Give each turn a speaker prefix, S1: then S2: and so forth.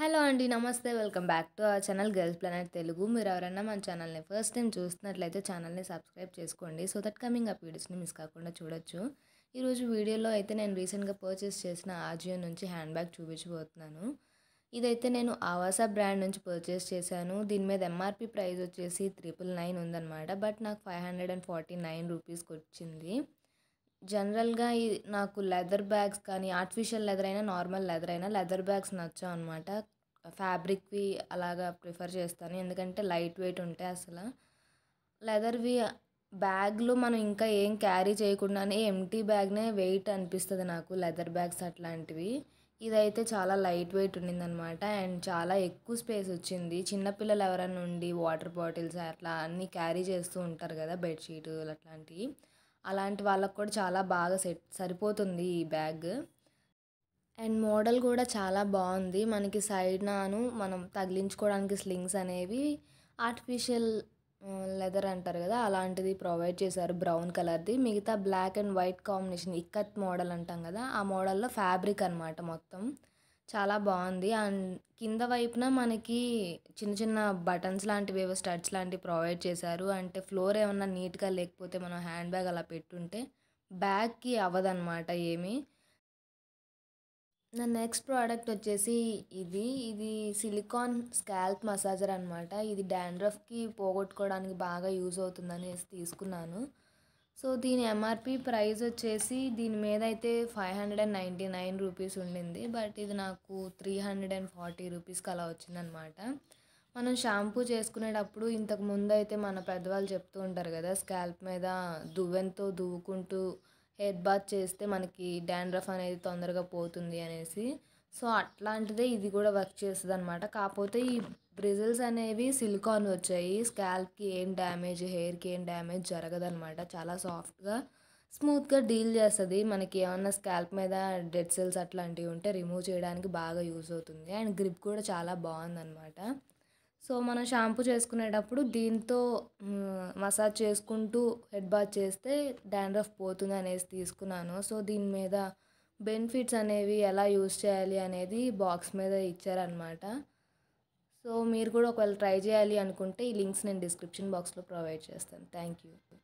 S1: hello అండి నమస్తే welcome back to our channel girls planet Telugu మీరు ఎవరన్నా మన ఛానల్ని ఫస్ట్ టైం చూస్తున్నట్లయితే ఛానల్ని సబ్స్క్రైబ్ చేసుకోండి సో దట్ కమింగ్ అప్ వీడియోస్ని మిస్ కాకుండా చూడొచ్చు ఈరోజు వీడియోలో అయితే నేను రీసెంట్గా పర్చేస్ చేసిన ఆజియో నుంచి హ్యాండ్ బ్యాగ్ చూపించబోతున్నాను ఇదైతే నేను ఆవాసా బ్రాండ్ నుంచి పర్చేస్ చేశాను దీని మీద ఎంఆర్పి ప్రైస్ వచ్చేసి త్రిపుల్ నైన్ ఉందన్నమాట బట్ నాకు five hundred and forty nine రూపీస్కి వచ్చింది జనరల్గా ఈ నాకు లెదర్ బ్యాగ్స్ కానీ ఆర్టిఫిషియల్ లెదర్ అయినా నార్మల్ లెదర్ అయినా లెదర్ బ్యాగ్స్ నచ్చావు అనమాట ఫ్యాబ్రిక్వి అలాగా ప్రిఫర్ చేస్తాను ఎందుకంటే లైట్ వెయిట్ ఉంటాయి అసలు లెదర్వి బ్యాగ్లో మనం ఇంకా ఏం క్యారీ చేయకుండానే ఎంటీ బ్యాగ్నే వెయిట్ అనిపిస్తుంది నాకు లెదర్ బ్యాగ్స్ అట్లాంటివి ఇదైతే చాలా లైట్ వెయిట్ ఉండిందనమాట అండ్ చాలా ఎక్కువ స్పేస్ వచ్చింది చిన్నపిల్లలు ఎవరైనా ఉండి వాటర్ బాటిల్స్ అట్లా అన్నీ క్యారీ చేస్తూ ఉంటారు కదా బెడ్షీట్ అట్లాంటివి అలాంటి వాళ్ళకు కూడా చాలా బాగా సెట్ సరిపోతుంది ఈ బ్యాగ్ అండ్ మోడల్ కూడా చాలా బాగుంది మనకి సైడ్నాను మనం తగిలించుకోవడానికి స్లింగ్స్ అనేవి ఆర్టిఫిషియల్ లెదర్ అంటారు కదా అలాంటిది ప్రొవైడ్ చేశారు బ్రౌన్ కలర్ది మిగతా black and white combination ikat model అంటాం కదా ఆ మోడల్లో ఫ్యాబ్రిక్ అనమాట మొత్తం చాలా బాగుంది అండ్ కింద వైపున మనకి చిన్న చిన్న బటన్స్ లాంటివి ఏవో స్టడ్స్ లాంటివి ప్రొవైడ్ చేశారు అంటే ఫ్లోర్ ఏమన్నా నీట్గా లేకపోతే మనం హ్యాండ్ బ్యాగ్ అలా పెట్టుంటే బ్యాగ్కి అవ్వదనమాట ఏమి నా నెక్స్ట్ ప్రోడక్ట్ వచ్చేసి ఇది ఇది సిలికాన్ స్కాల్ప్ మసాజర్ అనమాట ఇది డాండ్రఫ్కి పోగొట్టుకోవడానికి బాగా యూజ్ అవుతుందనేసి తీసుకున్నాను సో దీని ఎంఆర్పి ప్రైస్ వచ్చేసి దీని మీద అయితే five hundred and ninety nine rupees ఉండింది బట్ ఇది నాకు త్రీ హండ్రెడ్ అండ్ ఫార్టీ రూపీస్కి అలా వచ్చిందనమాట మనం షాంపూ చేసుకునేటప్పుడు ఇంతకు ముందు అయితే మన పెద్దవాళ్ళు చెప్తూ ఉంటారు కదా స్కాల్ప్ మీద దువ్వెంతో దువ్వుకుంటూ హెయిర్ బాత్ చేస్తే మనకి డాండ్రఫ్ అనేది తొందరగా పోతుంది అనేసి సో అట్లాంటిదే ఇది కూడా వర్క్ చేస్తుంది అనమాట కాకపోతే ఈ బ్రిజిల్స్ అనేవి సిలికాన్ వచ్చాయి స్కాల్ప్కి ఏం డ్యామేజ్ హెయిర్కి ఏం డ్యామేజ్ జరగదనమాట చాలా సాఫ్ట్గా స్మూత్గా డీల్ చేస్తుంది మనకి ఏమన్నా స్కాల్ప్ మీద డెడ్ సెల్స్ అట్లాంటివి ఉంటే రిమూవ్ చేయడానికి బాగా యూజ్ అవుతుంది అండ్ గ్రిప్ కూడా చాలా బాగుందనమాట సో మనం షాంపూ చేసుకునేటప్పుడు దీంతో మసాజ్ చేసుకుంటూ హెడ్ బాత్ చేస్తే డాండ్రఫ్ పోతుంది అనేసి తీసుకున్నాను సో దీని మీద బెనిఫిట్స్ అనేవి ఎలా యూజ్ చేయాలి అనేది బాక్స్ మీద ఇచ్చారనమాట సో మీరు కూడా ఒకవేళ ట్రై చేయాలి అనుకుంటే ఈ లింక్స్ నేను డిస్క్రిప్షన్ బాక్స్లో ప్రొవైడ్ చేస్తాను థ్యాంక్ యూ